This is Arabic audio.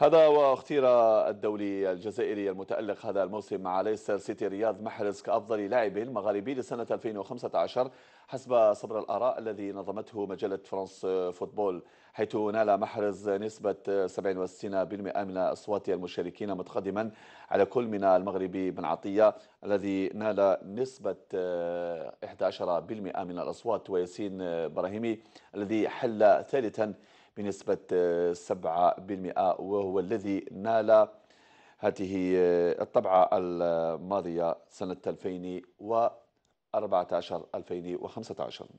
هذا واختير الدولي الجزائري المتألق هذا الموسم مع ليستر سيتي رياض محرز كأفضل لاعب المغاربي لسنة 2015 حسب صبر الآراء الذي نظمته مجلة فرانس فوتبول حيث نال محرز نسبة 67% من أصوات المشاركين متقدما على كل من المغربي بن عطية الذي نال نسبة 11% من الأصوات وياسين براهيمي الذي حل ثالثا بنسبة 7% وهو الذي نال هذه آه، الطبعة الماضية سنة 2014 2015